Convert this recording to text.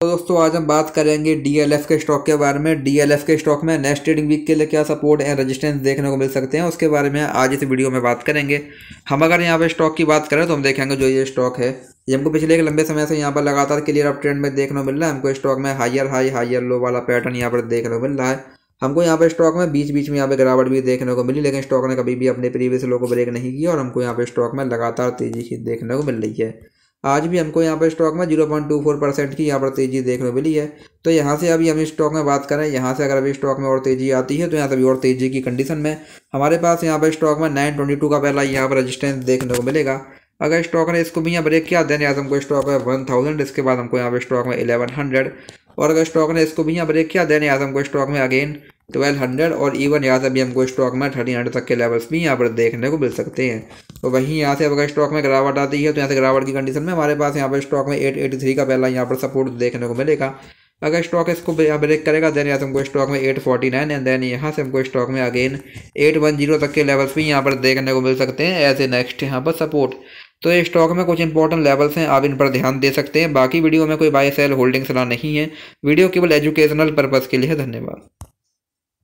तो दोस्तों आज हम बात करेंगे डीएलएफ के स्टॉक के बारे में डीएलएफ के स्टॉक में नेक्स्ट ट्रेडिंग वीक के लिए क्या सपोर्ट एंड रेजिस्टेंस देखने को मिल सकते हैं उसके बारे में आज इस वीडियो में बात करेंगे हम अगर यहाँ पे स्टॉक की बात करें तो हम देखेंगे जो ये स्टॉक है ये हमको पिछले एक लंबे समय से यहाँ पर लगातार क्लियर अप ट्रेंड में देखने को मिल रहा है हमको स्टॉक में हाइयर हाई हाइयर लो वाला पैटर्न यहाँ पर देखने को मिल रहा है हमको यहाँ पर स्टॉक में बीच बीच में यहाँ पे गिरावट भी देखने को मिली लेकिन स्टॉक ने कभी भी अपने प्रीवियस लोगों को ब्रेक नहीं किया और हमको यहाँ पे स्टॉक में लगातार तेजी देखने को मिल रही है आज भी हमको यहाँ पर स्टॉक में zero point two four percent की यहाँ पर तेज़ी देखने को मिली है तो यहाँ से अभी हम स्टॉक में बात करें यहाँ से अगर अभी स्टॉक में और तेज़ी आती है तो यहाँ से अभी और तेज़ी की कंडीशन में हमारे पास यहाँ पर स्टॉक में नाइन ट्वेंटी टू का पहला यहाँ पर रजिस्टेंस देखने को मिलेगा अगर स्टॉक ने इसको भी यहाँ ब्रेक किया देन यहाँ से हमको स्टॉक में वन थाउजेंड इसके बाद हमको यहाँ पर स्टॉक में इलेवन हंड्रेड और अगर स्टॉक ने इसको भी यहाँ ब्रेक किया देन यहाँ से हमको स्टॉक में अगेन ट्वेल्व हंड्रेड और इवन यहाँ से भी हमको स्टॉक में थर्टीन हंड्रेड तक के लेवल्स भी यहाँ पर देखने को मिल सकते हैं तो वहीं यहाँ से अगर स्टॉक में गिरावट आती है तो यहाँ से गिरावट की कंडीशन में हमारे पास यहाँ पर स्टॉक में एट एटी थ्री का पहला यहाँ पर सपोर्ट देखने को मिलेगा अगर स्टॉक इसको ब्रेक करेगा देन यहाँ से हमको स्टॉक में eight forty nine and then यहाँ से हमको स्टॉक में अगेन एट वन जीरो तक के लेवल्स भी यहाँ पर देखने को मिल सकते हैं एज ए नेक्स्ट यहाँ पर सपोर्ट तो ये स्टॉक में कुछ इंपॉर्टेंट लेवल्स हैं आप इन पर ध्यान दे सकते हैं बाकी वीडियो में कोई बाय सेल होल्डिंग सलाह नहीं है वीडियो केवल एजुकेशनल पर्पज़ के लिए धन्यवाद